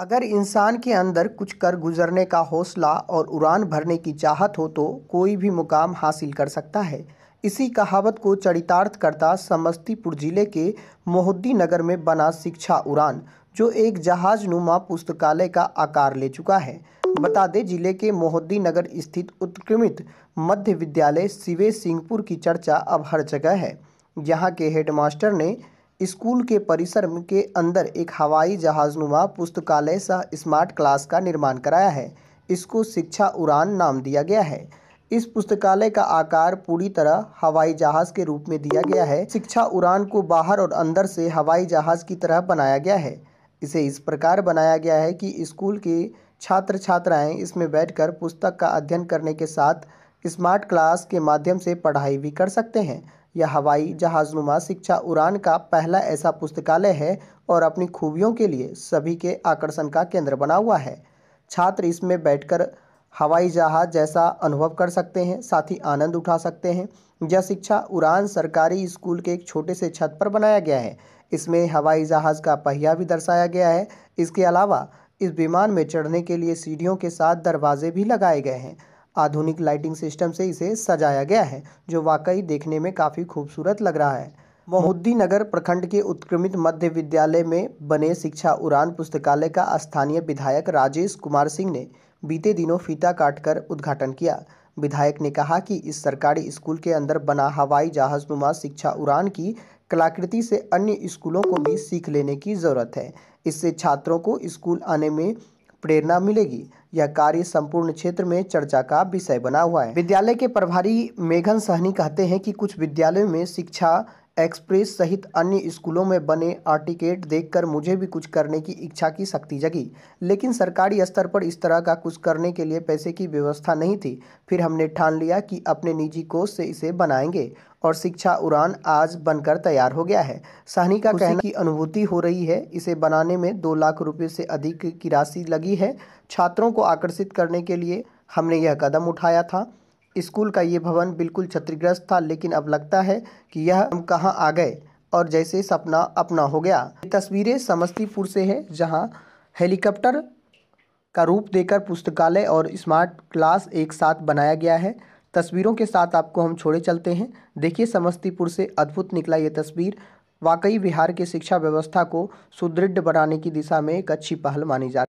अगर इंसान के अंदर कुछ कर गुजरने का हौसला और उड़ान भरने की चाहत हो तो कोई भी मुकाम हासिल कर सकता है इसी कहावत को चरितार्थ करता समस्तीपुर जिले के मोहद्दी नगर में बना शिक्षा उड़ान जो एक जहाज नुमा पुस्तकालय का आकार ले चुका है बता दें जिले के मोहद्दी नगर स्थित उत्क्रमित मध्य विद्यालय शिवे सिंहपुर की चर्चा अब हर जगह है यहाँ के हेडमास्टर ने स्कूल के परिसर के अंदर एक हवाई जहाजनुमा पुस्तकालय सा स्मार्ट क्लास का निर्माण कराया है इसको शिक्षा उड़ान नाम दिया गया है इस पुस्तकालय का आकार पूरी तरह हवाई जहाज के रूप में दिया गया है शिक्षा उड़ान को बाहर और अंदर से हवाई जहाज की तरह बनाया गया है इसे इस प्रकार बनाया गया है कि स्कूल के छात्र छात्राएं इसमें बैठकर पुस्तक का अध्ययन करने के साथ स्मार्ट क्लास के माध्यम से पढ़ाई भी कर सकते हैं यह हवाई जहाज़ नुमा शिक्षा उड़ान का पहला ऐसा पुस्तकालय है और अपनी खूबियों के लिए सभी के आकर्षण का केंद्र बना हुआ है छात्र इसमें बैठकर हवाई जहाज़ जैसा अनुभव कर सकते हैं साथ ही आनंद उठा सकते हैं यह शिक्षा उड़ान सरकारी स्कूल के एक छोटे से छत पर बनाया गया है इसमें हवाई जहाज़ का पहिया भी दर्शाया गया है इसके अलावा इस विमान में चढ़ने के लिए सीढ़ियों के साथ दरवाजे भी लगाए गए हैं आधुनिक लाइटिंग सिस्टम से इसे सजाया गया है जो वाकई देखने में काफ़ी खूबसूरत लग रहा है महुद्दी नगर प्रखंड के उत्क्रमित मध्य विद्यालय में बने शिक्षा उड़ान पुस्तकालय का स्थानीय विधायक राजेश कुमार सिंह ने बीते दिनों फीता काटकर उद्घाटन किया विधायक ने कहा कि इस सरकारी स्कूल के अंदर बना हवाई जहाज नुमा शिक्षा उड़ान की कलाकृति से अन्य स्कूलों को भी सीख लेने की ज़रूरत है इससे छात्रों को स्कूल आने में प्रेरणा मिलेगी यह कार्य संपूर्ण क्षेत्र में चर्चा का विषय बना हुआ है विद्यालय के प्रभारी मेघन सहनी कहते हैं कि कुछ विद्यालयों में शिक्षा एक्सप्रेस सहित अन्य स्कूलों में बने आर्टिकेट देखकर मुझे भी कुछ करने की इच्छा की शक्ति जगी लेकिन सरकारी स्तर पर इस तरह का कुछ करने के लिए पैसे की व्यवस्था नहीं थी फिर हमने ठान लिया कि अपने निजी कोष से इसे बनाएंगे और शिक्षा उड़ान आज बनकर तैयार हो गया है सहनी का कहना की अनुभूति हो रही है इसे बनाने में दो लाख रुपये से अधिक की राशि लगी है छात्रों को आकर्षित करने के लिए हमने यह कदम उठाया था स्कूल का ये भवन बिल्कुल क्षतिग्रस्त था लेकिन अब लगता है कि यह हम कहाँ आ गए और जैसे सपना अपना हो गया तस्वीरें समस्तीपुर से है जहाँ हेलीकॉप्टर का रूप देकर पुस्तकालय और स्मार्ट क्लास एक साथ बनाया गया है तस्वीरों के साथ आपको हम छोड़े चलते हैं देखिए समस्तीपुर से अद्भुत निकला ये तस्वीर वाकई बिहार के शिक्षा व्यवस्था को सुदृढ़ बनाने की दिशा में एक अच्छी पहल मानी जा